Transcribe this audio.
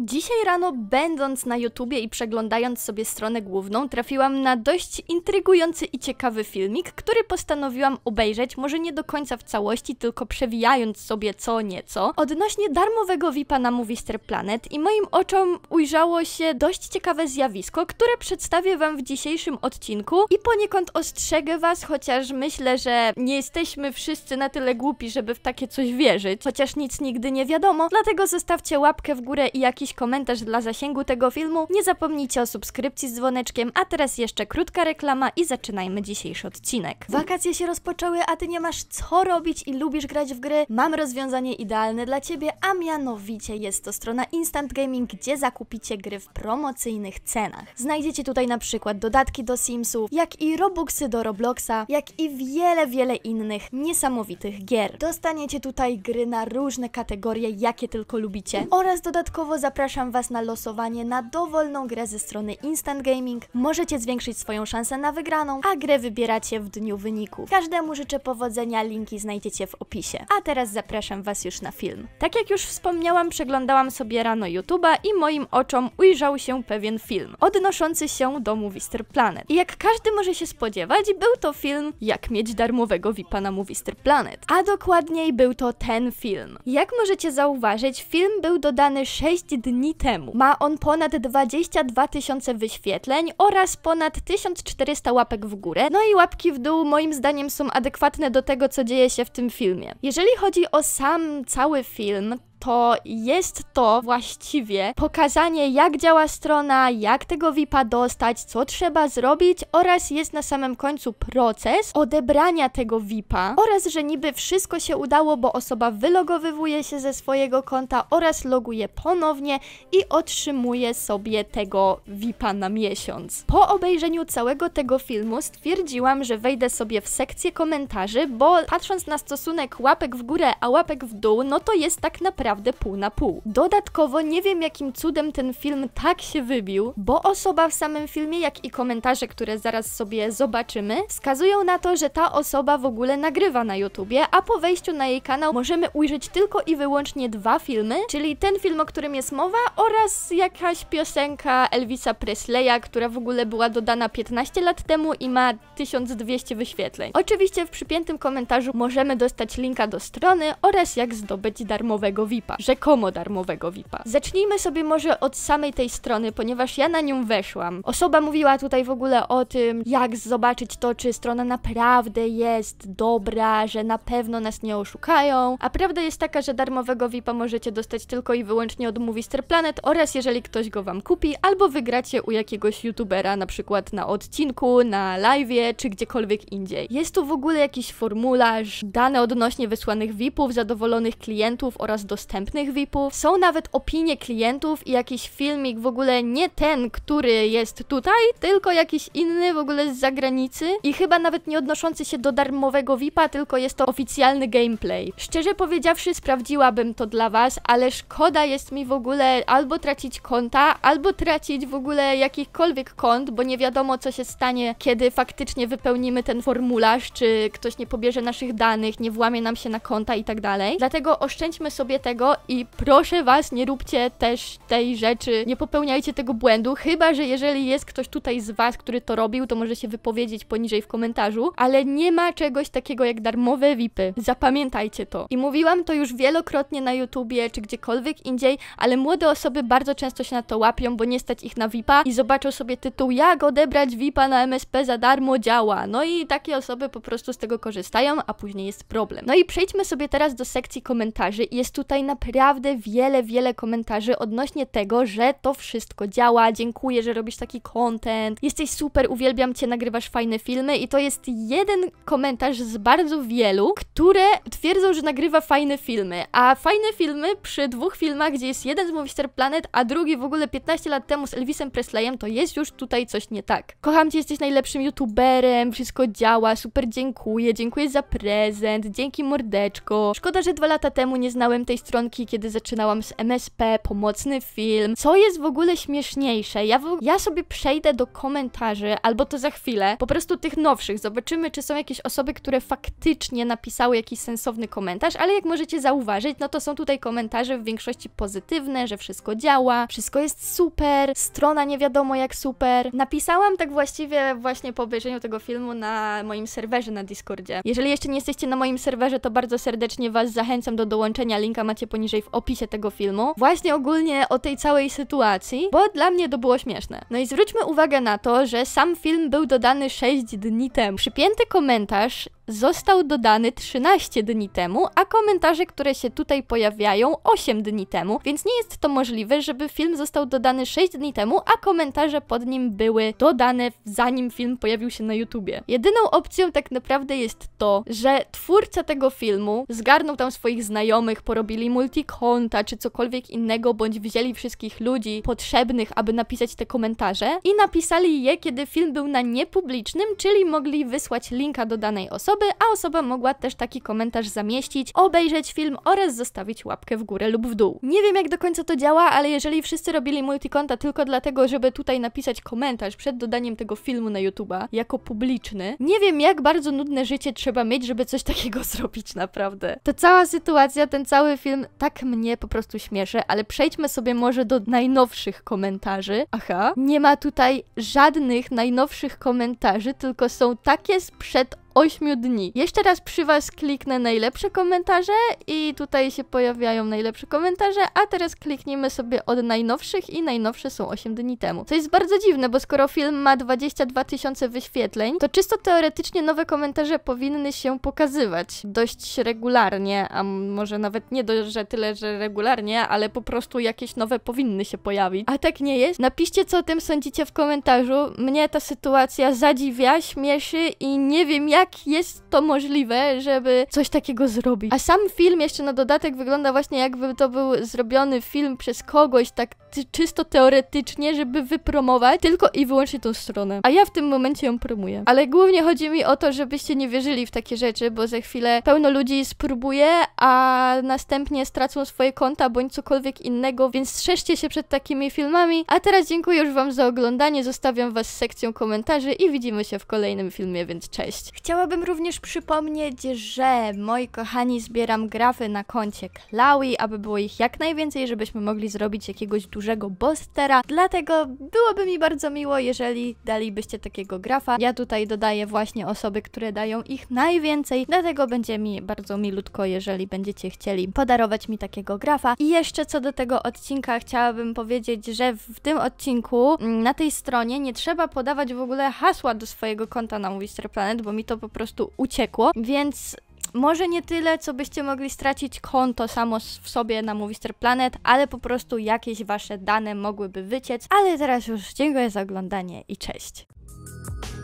Dzisiaj rano, będąc na YouTubie i przeglądając sobie stronę główną, trafiłam na dość intrygujący i ciekawy filmik, który postanowiłam obejrzeć, może nie do końca w całości, tylko przewijając sobie co nieco, odnośnie darmowego VIP-a na Moviester Planet i moim oczom ujrzało się dość ciekawe zjawisko, które przedstawię Wam w dzisiejszym odcinku i poniekąd ostrzegę Was, chociaż myślę, że nie jesteśmy wszyscy na tyle głupi, żeby w takie coś wierzyć, chociaż nic nigdy nie wiadomo, dlatego zostawcie łapkę w górę i jakiś komentarz dla zasięgu tego filmu, nie zapomnijcie o subskrypcji z dzwoneczkiem, a teraz jeszcze krótka reklama i zaczynajmy dzisiejszy odcinek. Wakacje się rozpoczęły, a ty nie masz co robić i lubisz grać w gry? Mam rozwiązanie idealne dla ciebie, a mianowicie jest to strona Instant Gaming, gdzie zakupicie gry w promocyjnych cenach. Znajdziecie tutaj na przykład dodatki do Simsów, jak i Robuxy do Robloxa, jak i wiele, wiele innych niesamowitych gier. Dostaniecie tutaj gry na różne kategorie, jakie tylko lubicie oraz dodatkowo zapraszam zapraszam Was na losowanie na dowolną grę ze strony Instant Gaming. Możecie zwiększyć swoją szansę na wygraną, a grę wybieracie w dniu wyników. Każdemu życzę powodzenia, linki znajdziecie w opisie. A teraz zapraszam Was już na film. Tak jak już wspomniałam, przeglądałam sobie rano YouTube'a i moim oczom ujrzał się pewien film, odnoszący się do Movister Planet. I jak każdy może się spodziewać, był to film Jak mieć darmowego VIPa na Movister Planet. A dokładniej był to ten film. Jak możecie zauważyć, film był dodany 6 dni dni temu. Ma on ponad 22 tysiące wyświetleń oraz ponad 1400 łapek w górę. No i łapki w dół moim zdaniem są adekwatne do tego, co dzieje się w tym filmie. Jeżeli chodzi o sam cały film, to jest to właściwie pokazanie, jak działa strona, jak tego VIPa dostać, co trzeba zrobić oraz jest na samym końcu proces odebrania tego VIPa oraz, że niby wszystko się udało, bo osoba wylogowywuje się ze swojego konta oraz loguje ponownie i otrzymuje sobie tego VIPa na miesiąc. Po obejrzeniu całego tego filmu stwierdziłam, że wejdę sobie w sekcję komentarzy, bo patrząc na stosunek łapek w górę, a łapek w dół, no to jest tak naprawdę naprawdę pół na pół. Dodatkowo nie wiem jakim cudem ten film tak się wybił, bo osoba w samym filmie, jak i komentarze, które zaraz sobie zobaczymy, wskazują na to, że ta osoba w ogóle nagrywa na YouTubie, a po wejściu na jej kanał możemy ujrzeć tylko i wyłącznie dwa filmy, czyli ten film, o którym jest mowa oraz jakaś piosenka Elvisa Presleya, która w ogóle była dodana 15 lat temu i ma 1200 wyświetleń. Oczywiście w przypiętym komentarzu możemy dostać linka do strony oraz jak zdobyć darmowego video. VIP-a, rzekomo darmowego VIP-a. Zacznijmy sobie może od samej tej strony, ponieważ ja na nią weszłam. Osoba mówiła tutaj w ogóle o tym, jak zobaczyć to, czy strona naprawdę jest dobra, że na pewno nas nie oszukają, a prawda jest taka, że darmowego VIP-a możecie dostać tylko i wyłącznie od Movie Star Planet oraz jeżeli ktoś go wam kupi, albo wygracie u jakiegoś youtubera, na przykład na odcinku, na live'ie, czy gdziekolwiek indziej. Jest tu w ogóle jakiś formularz, dane odnośnie wysłanych VIP-ów, zadowolonych klientów oraz dostawców dostępnych VIPów. Są nawet opinie klientów i jakiś filmik w ogóle nie ten, który jest tutaj, tylko jakiś inny w ogóle z zagranicy i chyba nawet nie odnoszący się do darmowego VIPa, tylko jest to oficjalny gameplay. Szczerze powiedziawszy sprawdziłabym to dla was, ale szkoda jest mi w ogóle albo tracić konta, albo tracić w ogóle jakichkolwiek kont, bo nie wiadomo co się stanie, kiedy faktycznie wypełnimy ten formularz, czy ktoś nie pobierze naszych danych, nie włamie nam się na konta i tak dalej. Dlatego oszczędźmy sobie tego tego i proszę was, nie róbcie też tej rzeczy, nie popełniajcie tego błędu, chyba, że jeżeli jest ktoś tutaj z was, który to robił, to może się wypowiedzieć poniżej w komentarzu, ale nie ma czegoś takiego jak darmowe VIPy. Zapamiętajcie to. I mówiłam to już wielokrotnie na YouTubie czy gdziekolwiek indziej, ale młode osoby bardzo często się na to łapią, bo nie stać ich na VIPa i zobaczą sobie tytuł jak odebrać VIPa na MSP za darmo działa. No i takie osoby po prostu z tego korzystają, a później jest problem. No i przejdźmy sobie teraz do sekcji komentarzy. Jest tutaj naprawdę wiele, wiele komentarzy odnośnie tego, że to wszystko działa, dziękuję, że robisz taki content, jesteś super, uwielbiam cię, nagrywasz fajne filmy i to jest jeden komentarz z bardzo wielu, które twierdzą, że nagrywa fajne filmy, a fajne filmy przy dwóch filmach, gdzie jest jeden z Star Planet, a drugi w ogóle 15 lat temu z Elvisem Presleyem, to jest już tutaj coś nie tak. Kocham cię, jesteś najlepszym youtuberem, wszystko działa, super dziękuję, dziękuję za prezent, dzięki mordeczko. Szkoda, że dwa lata temu nie znałem tej strony, kiedy zaczynałam z MSP, pomocny film. Co jest w ogóle śmieszniejsze? Ja, w... ja sobie przejdę do komentarzy, albo to za chwilę, po prostu tych nowszych. Zobaczymy, czy są jakieś osoby, które faktycznie napisały jakiś sensowny komentarz, ale jak możecie zauważyć, no to są tutaj komentarze w większości pozytywne, że wszystko działa, wszystko jest super, strona nie wiadomo jak super. Napisałam tak właściwie właśnie po obejrzeniu tego filmu na moim serwerze na Discordzie. Jeżeli jeszcze nie jesteście na moim serwerze, to bardzo serdecznie Was zachęcam do dołączenia, linka macie poniżej w opisie tego filmu, właśnie ogólnie o tej całej sytuacji, bo dla mnie to było śmieszne. No i zwróćmy uwagę na to, że sam film był dodany 6 dni temu. Przypięty komentarz został dodany 13 dni temu, a komentarze, które się tutaj pojawiają 8 dni temu, więc nie jest to możliwe, żeby film został dodany 6 dni temu, a komentarze pod nim były dodane zanim film pojawił się na YouTubie. Jedyną opcją tak naprawdę jest to, że twórca tego filmu zgarnął tam swoich znajomych, porobili multikonta czy cokolwiek innego, bądź wzięli wszystkich ludzi potrzebnych, aby napisać te komentarze i napisali je, kiedy film był na niepublicznym, czyli mogli wysłać linka do danej osoby, osoby, a osoba mogła też taki komentarz zamieścić, obejrzeć film oraz zostawić łapkę w górę lub w dół. Nie wiem jak do końca to działa, ale jeżeli wszyscy robili multikonta tylko dlatego, żeby tutaj napisać komentarz przed dodaniem tego filmu na YouTube'a jako publiczny, nie wiem jak bardzo nudne życie trzeba mieć, żeby coś takiego zrobić naprawdę. To cała sytuacja, ten cały film tak mnie po prostu śmieszy, ale przejdźmy sobie może do najnowszych komentarzy. Aha, nie ma tutaj żadnych najnowszych komentarzy, tylko są takie sprzed 8 dni. Jeszcze raz przy Was kliknę najlepsze komentarze i tutaj się pojawiają najlepsze komentarze, a teraz kliknijmy sobie od najnowszych i najnowsze są 8 dni temu. Co jest bardzo dziwne, bo skoro film ma 22 tysiące wyświetleń, to czysto teoretycznie nowe komentarze powinny się pokazywać dość regularnie, a może nawet nie dość, że tyle, że regularnie, ale po prostu jakieś nowe powinny się pojawić. A tak nie jest. Napiszcie, co o tym sądzicie w komentarzu. Mnie ta sytuacja zadziwia, śmieszy i nie wiem, jak jak jest to możliwe, żeby coś takiego zrobić. A sam film jeszcze na dodatek wygląda właśnie jakby to był zrobiony film przez kogoś tak czysto teoretycznie, żeby wypromować tylko i wyłącznie tą stronę. A ja w tym momencie ją promuję. Ale głównie chodzi mi o to, żebyście nie wierzyli w takie rzeczy, bo za chwilę pełno ludzi spróbuje, a następnie stracą swoje konta bądź cokolwiek innego, więc strzeżcie się przed takimi filmami. A teraz dziękuję już Wam za oglądanie, zostawiam Was z sekcją komentarzy i widzimy się w kolejnym filmie, więc cześć. Chciałabym również przypomnieć, że moi kochani, zbieram grafy na koncie Klaui, aby było ich jak najwięcej, żebyśmy mogli zrobić jakiegoś dużego dużego bostera, dlatego byłoby mi bardzo miło, jeżeli dalibyście takiego grafa. Ja tutaj dodaję właśnie osoby, które dają ich najwięcej, dlatego będzie mi bardzo milutko, jeżeli będziecie chcieli podarować mi takiego grafa. I jeszcze co do tego odcinka, chciałabym powiedzieć, że w tym odcinku mm, na tej stronie nie trzeba podawać w ogóle hasła do swojego konta na Movie Star Planet, bo mi to po prostu uciekło, więc może nie tyle, co byście mogli stracić konto samo w sobie na Movistar Planet, ale po prostu jakieś wasze dane mogłyby wyciec. Ale teraz już dziękuję za oglądanie i cześć.